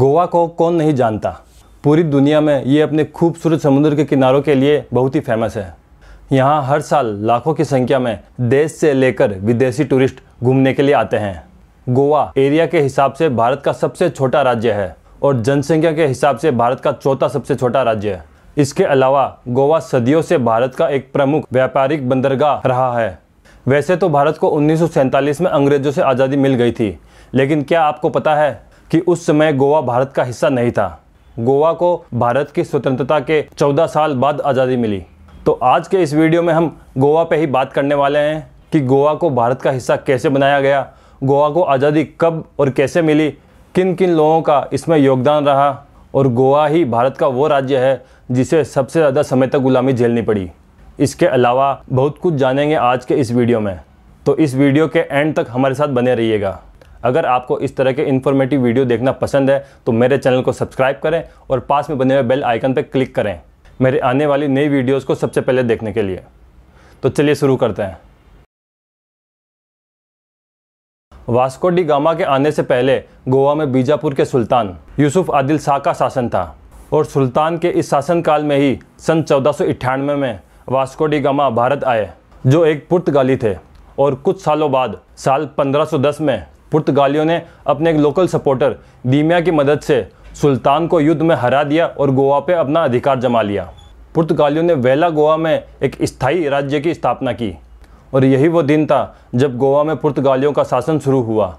गोवा को कौन नहीं जानता पूरी दुनिया में ये अपने खूबसूरत समुद्र के किनारों के लिए बहुत ही फेमस है यहाँ हर साल लाखों की संख्या में देश से लेकर विदेशी टूरिस्ट घूमने के लिए आते हैं गोवा एरिया के हिसाब से भारत का सबसे छोटा राज्य है और जनसंख्या के हिसाब से भारत का चौथा सबसे छोटा राज्य है इसके अलावा गोवा सदियों से भारत का एक प्रमुख व्यापारिक बंदरगाह रहा है वैसे तो भारत को उन्नीस में अंग्रेज़ों से आज़ादी मिल गई थी लेकिन क्या आपको पता है कि उस समय गोवा भारत का हिस्सा नहीं था गोवा को भारत की स्वतंत्रता के 14 साल बाद आज़ादी मिली तो आज के इस वीडियो में हम गोवा पे ही बात करने वाले हैं कि गोवा को भारत का हिस्सा कैसे बनाया गया गोवा को आज़ादी कब और कैसे मिली किन किन लोगों का इसमें योगदान रहा और गोवा ही भारत का वो राज्य है जिसे सबसे ज़्यादा समय तक गुलामी झेलनी पड़ी इसके अलावा बहुत कुछ जानेंगे आज के इस वीडियो में तो इस वीडियो के एंड तक हमारे साथ बने रहिएगा अगर आपको इस तरह के इन्फॉर्मेटिव वीडियो देखना पसंद है तो मेरे चैनल को सब्सक्राइब करें और पास में बने हुए बेल आइकन पर क्लिक करें मेरे आने वाली नई वीडियोज़ को सबसे पहले देखने के लिए तो चलिए शुरू करते हैं वास्को डी गामा के आने से पहले गोवा में बीजापुर के सुल्तान यूसुफ आदिल शाह का शासन था और सुल्तान के इस शासनकाल में ही सन चौदह में वास्को डी गामा भारत आए जो एक पुर्तगाली थे और कुछ सालों बाद साल 1510 में पुर्तगालियों ने अपने एक लोकल सपोर्टर दीमिया की मदद से सुल्तान को युद्ध में हरा दिया और गोवा पे अपना अधिकार जमा लिया पुर्तगालियों ने वेला गोवा में एक स्थायी राज्य की स्थापना की और यही वो दिन था जब गोवा में पुर्तगालियों का शासन शुरू हुआ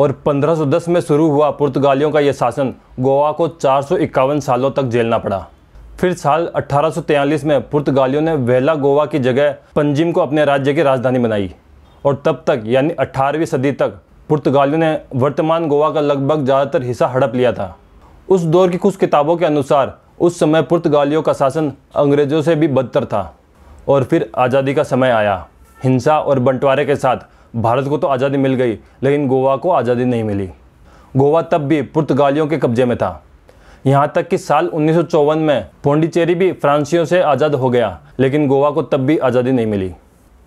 और 1510 में शुरू हुआ पुर्तगालियों का यह शासन गोवा को चार सालों तक झेलना पड़ा फिर साल 1843 में पुर्तगालियों ने वेला गोवा की जगह पंजिम को अपने राज्य की राजधानी बनाई और तब तक यानी 18वीं सदी तक पुर्तगालियों ने वर्तमान गोवा का लगभग ज़्यादातर हिस्सा हड़प लिया था उस दौर की कुछ किताबों के अनुसार उस समय पुर्तगालियों का शासन अंग्रेज़ों से भी बदतर था और फिर आज़ादी का समय आया हिंसा और बंटवारे के साथ भारत को तो आज़ादी मिल गई लेकिन गोवा को आज़ादी नहीं मिली गोवा तब भी पुर्तगालियों के कब्जे में था यहाँ तक कि साल उन्नीस में पौंडीचेरी भी फ्रांसियों से आज़ाद हो गया लेकिन गोवा को तब भी आज़ादी नहीं मिली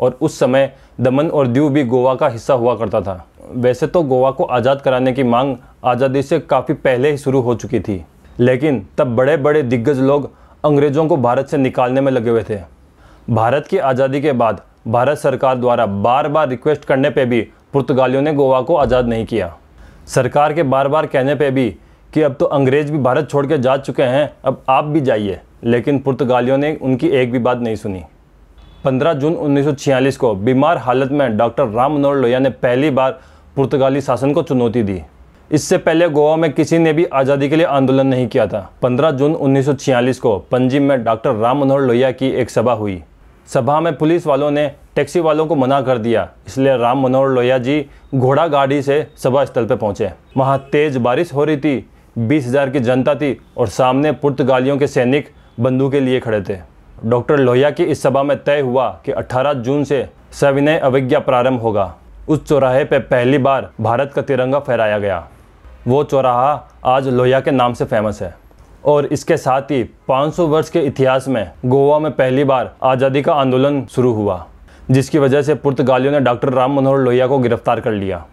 और उस समय दमन और दीव भी गोवा का हिस्सा हुआ करता था वैसे तो गोवा को आज़ाद कराने की मांग आज़ादी से काफ़ी पहले ही शुरू हो चुकी थी लेकिन तब बड़े बड़े दिग्गज लोग अंग्रेज़ों को भारत से निकालने में लगे हुए थे भारत की आज़ादी के बाद भारत सरकार द्वारा बार बार रिक्वेस्ट करने पर भी पुर्तगालियों ने गोवा को आज़ाद नहीं किया सरकार के बार बार कहने पर भी कि अब तो अंग्रेज़ भी भारत छोड़ के जा चुके हैं अब आप भी जाइए लेकिन पुर्तगालियों ने उनकी एक भी बात नहीं सुनी 15 जून 1946 को बीमार हालत में डॉक्टर राम मनोहर लोहिया ने पहली बार पुर्तगाली शासन को चुनौती दी इससे पहले गोवा में किसी ने भी आज़ादी के लिए आंदोलन नहीं किया था 15 जून 1946 को पंजीम में डॉक्टर राम मनोहर लोहिया की एक सभा हुई सभा में पुलिस वालों ने टैक्सी वालों को मना कर दिया इसलिए राम मनोहर लोहिया जी घोड़ा गाड़ी से सभा स्थल पर पहुंचे वहां तेज़ बारिश हो रही थी बीस हज़ार की जनता थी और सामने पुर्तगालियों के सैनिक बंदू के लिए खड़े थे डॉक्टर लोहिया की इस सभा में तय हुआ कि 18 जून से सविनय अवज्ञा प्रारंभ होगा उस चौराहे पर पहली बार भारत का तिरंगा फहराया गया वो चौराहा आज लोहिया के नाम से फेमस है और इसके साथ ही 500 वर्ष के इतिहास में गोवा में पहली बार आज़ादी का आंदोलन शुरू हुआ जिसकी वजह से पुर्तगालियों ने डॉक्टर राम मनोहर लोहिया को गिरफ्तार कर लिया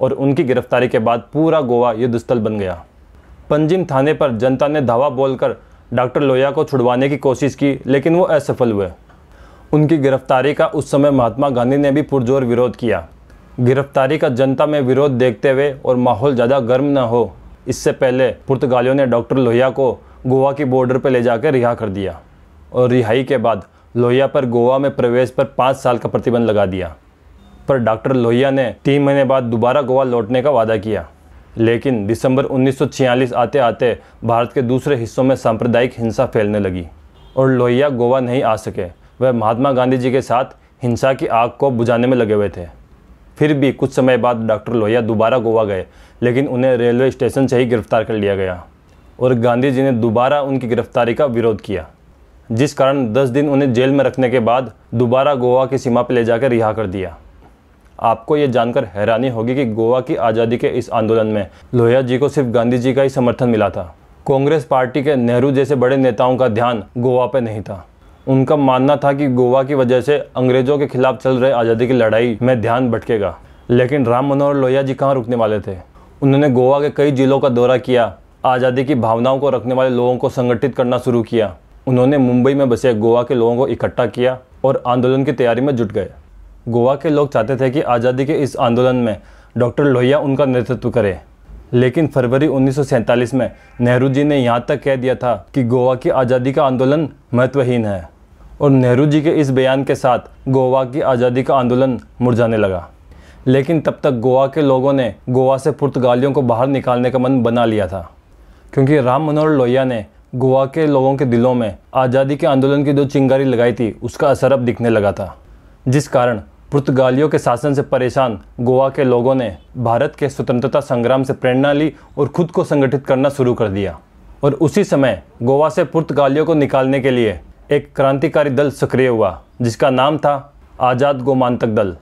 और उनकी गिरफ्तारी के बाद पूरा गोवा युद्धस्थल बन गया पंजिम थाने पर जनता ने धावा बोलकर डॉक्टर लोहिया को छुड़वाने की कोशिश की लेकिन वो असफल हुए उनकी गिरफ्तारी का उस समय महात्मा गांधी ने भी पुरजोर विरोध किया गिरफ्तारी का जनता में विरोध देखते हुए और माहौल ज़्यादा गर्म न हो इससे पहले पुर्तगालियों ने डॉक्टर लोहिया को गोवा की बॉर्डर पर ले जाकर रिहा कर दिया और रिहाई के बाद लोहिया पर गोवा में प्रवेश पर पाँच साल का प्रतिबंध लगा दिया पर डॉक्टर लोहिया ने तीन महीने बाद दोबारा गोवा लौटने का वादा किया लेकिन दिसंबर 1946 आते आते भारत के दूसरे हिस्सों में सांप्रदायिक हिंसा फैलने लगी और लोहिया गोवा नहीं आ सके वह महात्मा गांधी जी के साथ हिंसा की आग को बुझाने में लगे हुए थे फिर भी कुछ समय बाद डॉक्टर लोहिया दोबारा गोवा गए लेकिन उन्हें रेलवे स्टेशन से ही गिरफ्तार कर लिया गया और गांधी जी ने दोबारा उनकी गिरफ्तारी का विरोध किया जिस कारण 10 दिन उन्हें जेल में रखने के बाद दोबारा गोवा की सीमा पर ले जाकर रिहा कर दिया आपको ये जानकर हैरानी होगी कि गोवा की आज़ादी के इस आंदोलन में लोहिया जी को सिर्फ गांधी जी का ही समर्थन मिला था कांग्रेस पार्टी के नेहरू जैसे बड़े नेताओं का ध्यान गोवा पर नहीं था उनका मानना था कि गोवा की वजह से अंग्रेजों के खिलाफ चल रहे आज़ादी की लड़ाई में ध्यान भटकेगा लेकिन राम मनोहर लोहिया जी कहाँ रुकने वाले थे उन्होंने गोवा के कई जिलों का दौरा किया आज़ादी की भावनाओं को रखने वाले लोगों को संगठित करना शुरू किया उन्होंने मुंबई में बसे गोवा के लोगों को इकट्ठा किया और आंदोलन की तैयारी में जुट गए गोवा के लोग चाहते थे कि आज़ादी के इस आंदोलन में डॉक्टर लोहिया उनका नेतृत्व करें लेकिन फरवरी उन्नीस में नेहरू जी ने यहाँ तक कह दिया था कि गोवा की आज़ादी का आंदोलन महत्वहीन है और नेहरू जी के इस बयान के साथ गोवा की आज़ादी का आंदोलन मुरझाने लगा लेकिन तब तक गोवा के लोगों ने गोवा से पुर्तगालियों को बाहर निकालने का मन बना लिया था क्योंकि राम मनोहर लोहिया ने गोवा के लोगों के दिलों में आज़ादी के आंदोलन की जो चिंगारी लगाई थी उसका असर अब दिखने लगा था जिस कारण पुर्तगालियों के शासन से परेशान गोवा के लोगों ने भारत के स्वतंत्रता संग्राम से प्रेरणा ली और खुद को संगठित करना शुरू कर दिया और उसी समय गोवा से पुर्तगालियों को निकालने के लिए एक क्रांतिकारी दल सक्रिय हुआ जिसका नाम था आज़ाद गोमांतक दल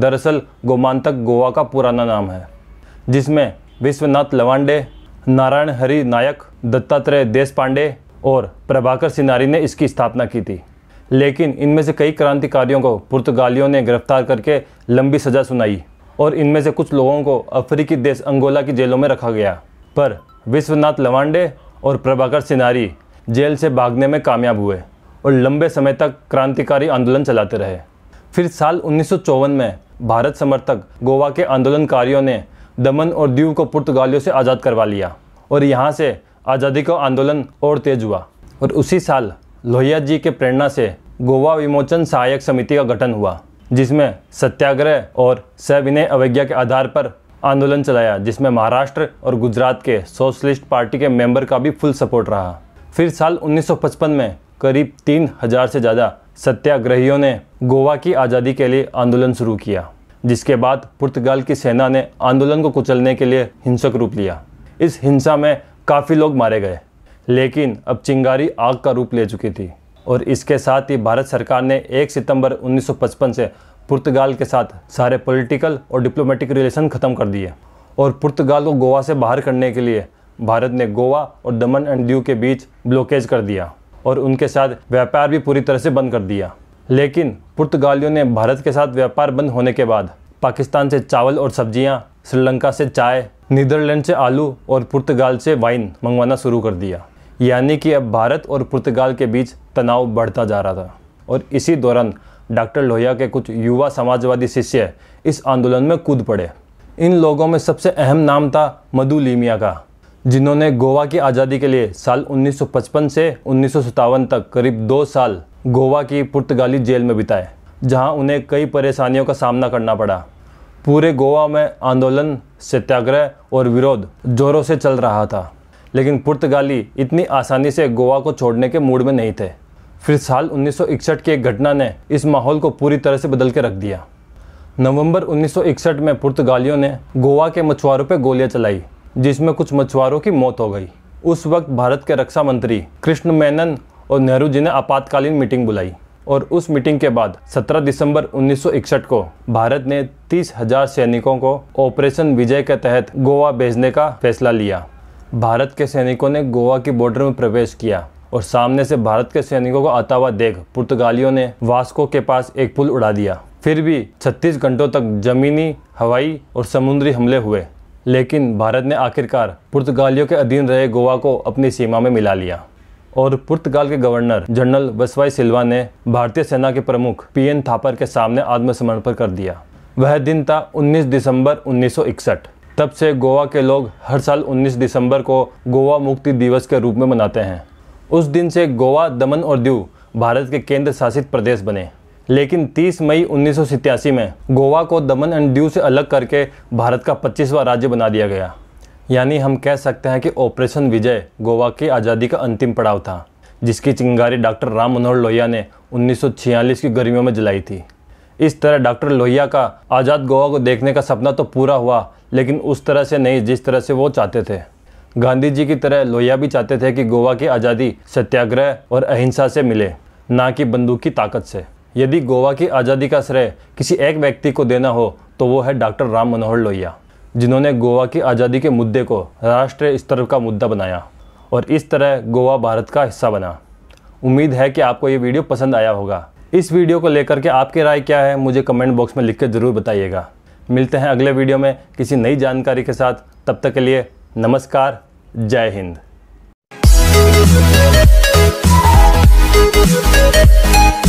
दरअसल गोमांतक गोवा का पुराना नाम है जिसमें विश्वनाथ लवांडे नारायण हरि नायक दत्तात्रेय देश पांडे और प्रभाकर सिनारी ने इसकी स्थापना की थी लेकिन इनमें से कई क्रांतिकारियों को पुर्तगालियों ने गिरफ्तार करके लंबी सज़ा सुनाई और इनमें से कुछ लोगों को अफ्रीकी देश अंगोला की जेलों में रखा गया पर विश्वनाथ लवांडे और प्रभाकर सिनारी जेल से भागने में कामयाब हुए और लंबे समय तक क्रांतिकारी आंदोलन चलाते रहे फिर साल उन्नीस में भारत समर्थक गोवा के आंदोलनकारियों ने दमन और दीव को पुर्तगालियों से आज़ाद करवा लिया और यहाँ से आज़ादी का आंदोलन और तेज हुआ और उसी साल लोहिया जी के प्रेरणा से गोवा विमोचन सहायक समिति का गठन हुआ जिसमें सत्याग्रह और सविनय अवज्ञा के आधार पर आंदोलन चलाया जिसमें महाराष्ट्र और गुजरात के सोशलिस्ट पार्टी के मेंबर का भी फुल सपोर्ट रहा फिर साल 1955 में करीब तीन हजार से ज़्यादा सत्याग्रहियों ने गोवा की आज़ादी के लिए आंदोलन शुरू किया जिसके बाद पुर्तगाल की सेना ने आंदोलन को कुचलने के लिए हिंसक रूप लिया इस हिंसा में काफ़ी लोग मारे गए लेकिन अब चिंगारी आग का रूप ले चुकी थी और इसके साथ ही भारत सरकार ने 1 सितंबर 1955 से पुर्तगाल के साथ सारे पॉलिटिकल और डिप्लोमेटिक रिलेशन ख़त्म कर दिए और पुर्तगाल को गोवा से बाहर करने के लिए भारत ने गोवा और दमन एंड दीव के बीच ब्लॉकेज कर दिया और उनके साथ व्यापार भी पूरी तरह से बंद कर दिया लेकिन पुर्तगालियों ने भारत के साथ व्यापार बंद होने के बाद पाकिस्तान से चावल और सब्जियां, श्रीलंका से चाय नीदरलैंड से आलू और पुर्तगाल से वाइन मंगवाना शुरू कर दिया यानी कि अब भारत और पुर्तगाल के बीच तनाव बढ़ता जा रहा था और इसी दौरान डॉक्टर लोहिया के कुछ युवा समाजवादी शिष्य इस आंदोलन में कूद पड़े इन लोगों में सबसे अहम नाम था मधु लीमिया का जिन्होंने गोवा की आज़ादी के लिए साल 1955 से उन्नीस तक करीब दो साल गोवा की पुर्तगाली जेल में बिताए जहां उन्हें कई परेशानियों का सामना करना पड़ा पूरे गोवा में आंदोलन सत्याग्रह और विरोध जोरों से चल रहा था लेकिन पुर्तगाली इतनी आसानी से गोवा को छोड़ने के मूड में नहीं थे फिर साल 1961 की एक घटना ने इस माहौल को पूरी तरह से बदल के रख दिया नवंबर 1961 में पुर्तगालियों ने गोवा के मछुआरों पर गोलियां चलाई जिसमें कुछ मछुआरों की मौत हो गई उस वक्त भारत के रक्षा मंत्री कृष्ण मेनन और नेहरू जी ने आपातकालीन मीटिंग बुलाई और उस मीटिंग के बाद 17 दिसंबर 1961 को भारत ने तीस हजार सैनिकों को ऑपरेशन विजय के तहत गोवा भेजने का फैसला लिया भारत के सैनिकों ने गोवा की बॉर्डर में प्रवेश किया और सामने से भारत के सैनिकों को आता हुआ देख पुर्तगालियों ने वास्को के पास एक पुल उड़ा दिया फिर भी 36 घंटों तक जमीनी हवाई और समुद्री हमले हुए लेकिन भारत ने आखिरकार पुर्तगालियों के अधीन रहे गोवा को अपनी सीमा में मिला लिया और पुर्तगाल के गवर्नर जनरल वसवाई सिल्वा ने भारतीय सेना के प्रमुख पीएन थापर के सामने आत्मसमर्पण कर दिया वह दिन था 19 दिसंबर 1961 तब से गोवा के लोग हर साल 19 दिसंबर को गोवा मुक्ति दिवस के रूप में मनाते हैं उस दिन से गोवा दमन और दीव भारत के केंद्र शासित प्रदेश बने लेकिन 30 मई उन्नीस में गोवा को दमन एंड दीव से अलग करके भारत का 25वां राज्य बना दिया गया यानी हम कह सकते हैं कि ऑपरेशन विजय गोवा की आज़ादी का अंतिम पड़ाव था जिसकी चिंगारी डॉक्टर राम मनोहर लोहिया ने उन्नीस की गर्मियों में जलाई थी इस तरह डॉक्टर लोहिया का आज़ाद गोवा को देखने का सपना तो पूरा हुआ लेकिन उस तरह से नहीं जिस तरह से वो चाहते थे गांधी जी की तरह लोहिया भी चाहते थे कि गोवा की आज़ादी सत्याग्रह और अहिंसा से मिले ना कि बंदूक की ताकत से यदि गोवा की आज़ादी का श्रेय किसी एक व्यक्ति को देना हो तो वो है डॉक्टर राम मनोहर लोहिया जिन्होंने गोवा की आज़ादी के मुद्दे को राष्ट्रीय स्तर का मुद्दा बनाया और इस तरह गोवा भारत का हिस्सा बना उम्मीद है कि आपको ये वीडियो पसंद आया होगा इस वीडियो को लेकर के आपकी राय क्या है मुझे कमेंट बॉक्स में लिख के ज़रूर बताइएगा मिलते हैं अगले वीडियो में किसी नई जानकारी के साथ तब तक के लिए नमस्कार जय हिंद